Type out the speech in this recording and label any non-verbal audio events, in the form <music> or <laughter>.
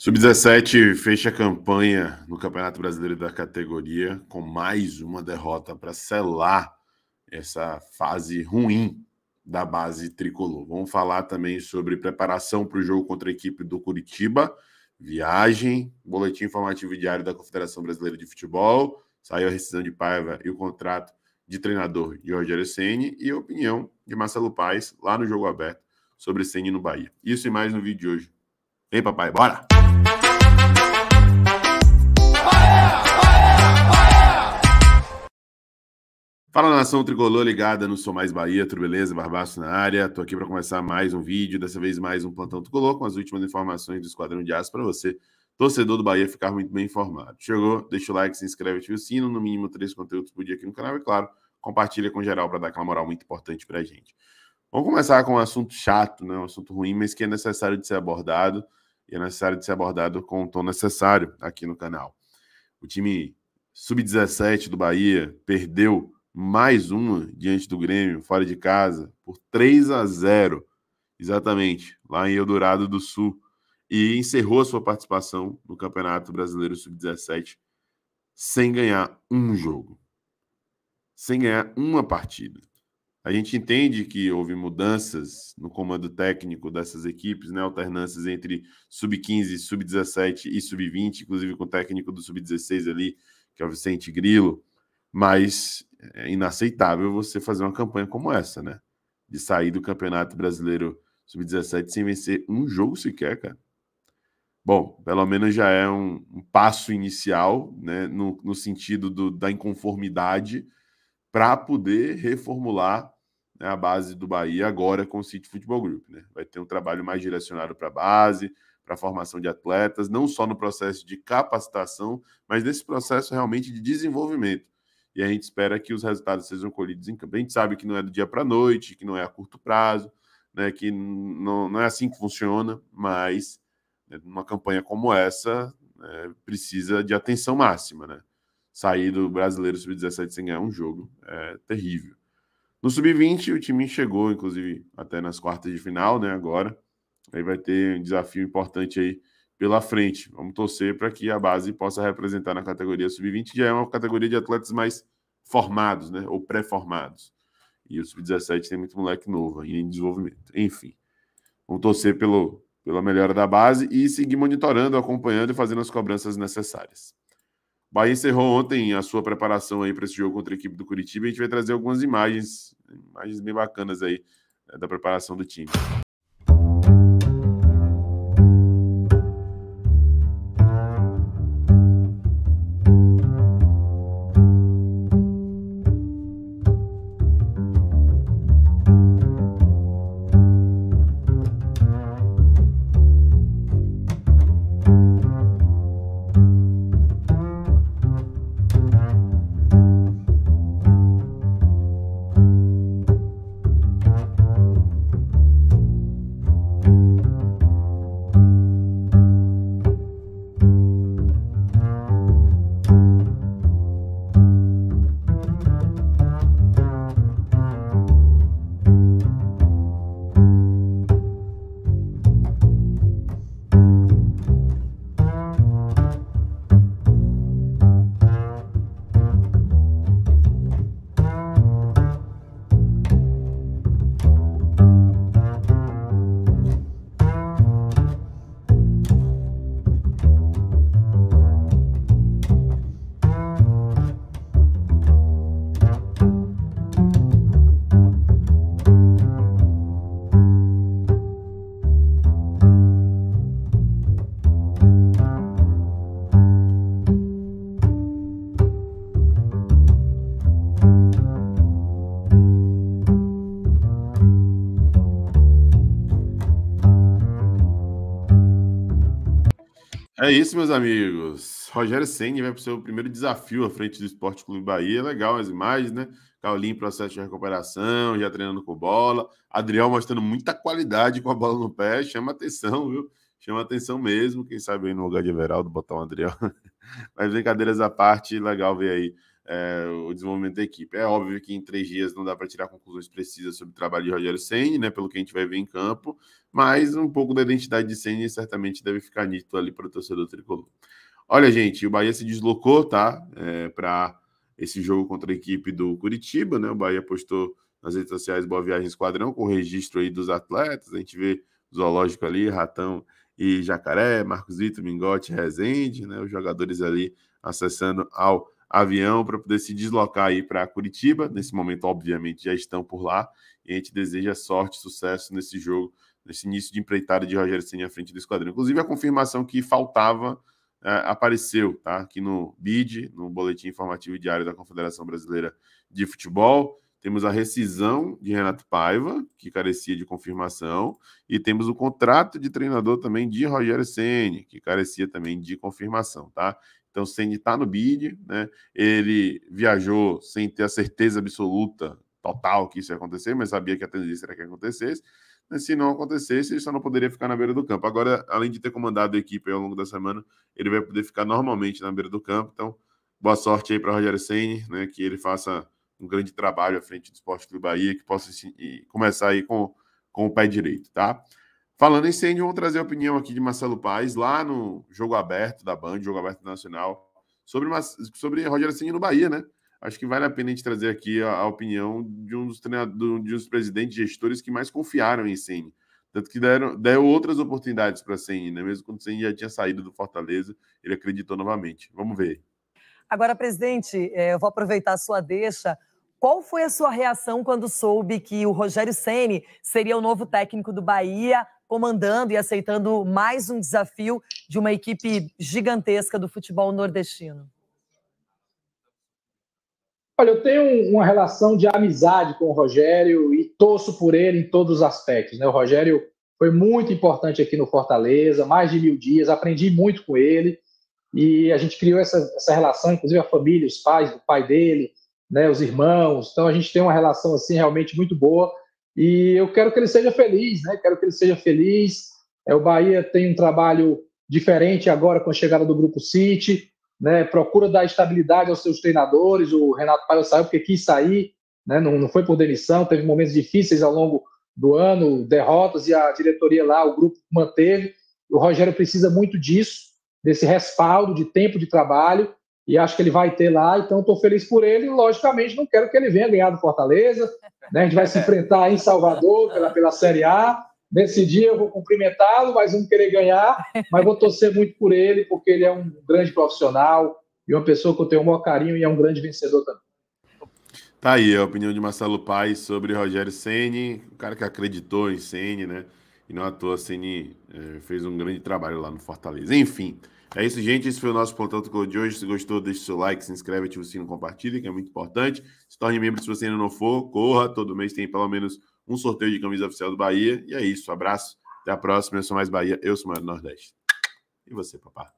Sub-17 fecha a campanha no Campeonato Brasileiro da categoria com mais uma derrota para selar essa fase ruim da base tricolor. Vamos falar também sobre preparação para o jogo contra a equipe do Curitiba, viagem, boletim informativo diário da Confederação Brasileira de Futebol, saiu a rescisão de Paiva e o contrato de treinador Jorge Rogério e a opinião de Marcelo Paes lá no jogo aberto sobre Ceni no Bahia. Isso e mais no vídeo de hoje. Ei, papai, bora! Fala nação tricolor ligada no Sou Mais Bahia, tudo beleza? Barbaço na área. Tô aqui para começar mais um vídeo, dessa vez mais um plantão tricolor com as últimas informações do Esquadrão de Aço para você, torcedor do Bahia, ficar muito bem informado. Chegou? Deixa o like, se inscreve, ativa o sino, no mínimo três conteúdos por dia aqui no canal e claro, compartilha com geral para dar aquela moral muito importante para gente. Vamos começar com um assunto chato, né? Um assunto ruim, mas que é necessário de ser abordado e é necessário de ser abordado com o tom necessário aqui no canal. O time sub-17 do Bahia perdeu mais uma diante do Grêmio, fora de casa, por 3 a 0 exatamente, lá em Eldorado do Sul, e encerrou a sua participação no Campeonato Brasileiro Sub-17 sem ganhar um jogo, sem ganhar uma partida. A gente entende que houve mudanças no comando técnico dessas equipes, né? alternâncias entre sub-15, sub-17 e sub-20, inclusive com o técnico do sub-16 ali, que é o Vicente Grilo mas é inaceitável você fazer uma campanha como essa, né? De sair do Campeonato Brasileiro Sub-17 sem vencer um jogo sequer, cara. Bom, pelo menos já é um, um passo inicial, né, no, no sentido do, da inconformidade, para poder reformular né, a base do Bahia agora com o City Futebol Group. Né? Vai ter um trabalho mais direcionado para a base, para a formação de atletas, não só no processo de capacitação, mas nesse processo realmente de desenvolvimento e a gente espera que os resultados sejam colhidos em campo. A gente sabe que não é do dia para a noite, que não é a curto prazo, né, que não, não é assim que funciona, mas né, campanha como essa né, precisa de atenção máxima. Né? Sair do brasileiro sub-17 sem ganhar um jogo é terrível. No sub-20, o time chegou, inclusive, até nas quartas de final, né? Agora, aí vai ter um desafio importante aí pela frente. Vamos torcer para que a base possa representar na categoria sub-20, já é uma categoria de atletas mais formados, né? Ou pré-formados. E o Sub-17 tem muito moleque novo aí em desenvolvimento. Enfim, vamos torcer pelo, pela melhora da base e seguir monitorando, acompanhando e fazendo as cobranças necessárias. O Bahia encerrou ontem a sua preparação aí para esse jogo contra a equipe do Curitiba. A gente vai trazer algumas imagens, imagens bem bacanas aí né, da preparação do time. É isso, meus amigos. Rogério Senni vai para o seu primeiro desafio à frente do Esporte Clube Bahia. É legal as imagens, né? Caolinho em processo de recuperação, já treinando com bola. Adriel mostrando muita qualidade com a bola no pé. Chama atenção, viu? Chama atenção mesmo. Quem sabe aí no lugar de Everaldo botar um Adriel. <laughs> Mas brincadeiras à parte, legal ver aí é, o desenvolvimento da equipe. É óbvio que em três dias não dá para tirar conclusões precisas sobre o trabalho de Rogério Senni, né, pelo que a gente vai ver em campo, mas um pouco da identidade de Senni certamente deve ficar nítido ali para o torcedor tricolor. Olha, gente, o Bahia se deslocou, tá? É, para esse jogo contra a equipe do Curitiba, né? O Bahia postou nas redes sociais Boa Viagem Esquadrão, com o registro aí dos atletas. A gente vê o zoológico ali, Ratão e Jacaré, Marcos Vitor, Mingote, Rezende, né? Os jogadores ali acessando ao avião para poder se deslocar aí para Curitiba. Nesse momento, obviamente, já estão por lá. E a gente deseja sorte, sucesso nesse jogo, nesse início de empreitada de Rogério Senna à frente do esquadrão. Inclusive, a confirmação que faltava é, apareceu, tá? Aqui no BID, no Boletim Informativo Diário da Confederação Brasileira de Futebol. Temos a rescisão de Renato Paiva, que carecia de confirmação, e temos o contrato de treinador também de Rogério Ceni, que carecia também de confirmação, tá? Então, o Ceni está no bid, né? Ele viajou sem ter a certeza absoluta, total, que isso ia acontecer, mas sabia que a tendência era que acontecesse. Né? se não acontecesse, ele só não poderia ficar na beira do campo. Agora, além de ter comandado a equipe ao longo da semana, ele vai poder ficar normalmente na beira do campo. Então, boa sorte aí para Rogério Ceni, né? Que ele faça um grande trabalho à frente do Esporte Clube Bahia, que possa começar aí com, com o pé direito, tá? Falando em Sandy, vamos trazer a opinião aqui de Marcelo Paes, lá no Jogo Aberto da Band, Jogo Aberto Nacional, sobre, sobre Rogério Sandy no Bahia, né? Acho que vale a pena a gente trazer aqui a, a opinião de um dos treinadores, de um dos presidentes gestores que mais confiaram em Sandy. Tanto que deram, deram outras oportunidades para Sandy, né? Mesmo quando Sandy já tinha saído do Fortaleza, ele acreditou novamente. Vamos ver. Agora, presidente, é, eu vou aproveitar a sua deixa. Qual foi a sua reação quando soube que o Rogério Ceni seria o novo técnico do Bahia comandando e aceitando mais um desafio de uma equipe gigantesca do futebol nordestino? Olha, eu tenho uma relação de amizade com o Rogério e torço por ele em todos os aspectos. Né? O Rogério foi muito importante aqui no Fortaleza, mais de mil dias, aprendi muito com ele e a gente criou essa, essa relação, inclusive a família, os pais, o pai dele, né, os irmãos. Então a gente tem uma relação assim realmente muito boa e eu quero que ele seja feliz, né? Quero que ele seja feliz. É, o Bahia tem um trabalho diferente agora com a chegada do Grupo City, né? Procura dar estabilidade aos seus treinadores. O Renato Paiva saiu porque quis sair, né? Não, não foi por demissão. Teve momentos difíceis ao longo do ano, derrotas e a diretoria lá, o grupo manteve. O Rogério precisa muito disso, desse respaldo de tempo de trabalho e acho que ele vai ter lá, então estou feliz por ele. Logicamente, não quero que ele venha ganhar do Fortaleza. Né? A gente vai se enfrentar em Salvador pela, pela Série A. Nesse dia eu vou cumprimentá-lo, mas não querer ganhar, mas vou torcer muito por ele, porque ele é um grande profissional e uma pessoa que eu tenho o maior carinho e é um grande vencedor também. Tá aí a opinião de Marcelo Paes sobre Rogério Ceni, o cara que acreditou em Ceni, né? E não à toa, Ceni é, fez um grande trabalho lá no Fortaleza. Enfim, é isso, gente. Esse foi o nosso Plantão Clube de hoje. Se gostou, deixe seu like, se inscreve, ativa o sino, compartilha, que é muito importante. Se torne membro se você ainda não for. Corra, todo mês tem pelo menos um sorteio de camisa oficial do Bahia. E é isso, abraço, até a próxima. Eu sou mais Bahia, eu sou mais do Nordeste. E você, papá?